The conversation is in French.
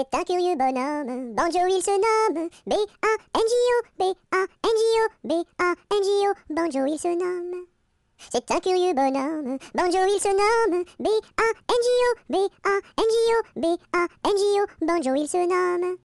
C'est un curieux bonhomme, Banjo il se nomme, b a n G o b a n G b a n G o Banjo il se nomme. C'est un curieux bonhomme, Banjo il se nomme, b a n G o b a n G b a n G Banjo il se nomme.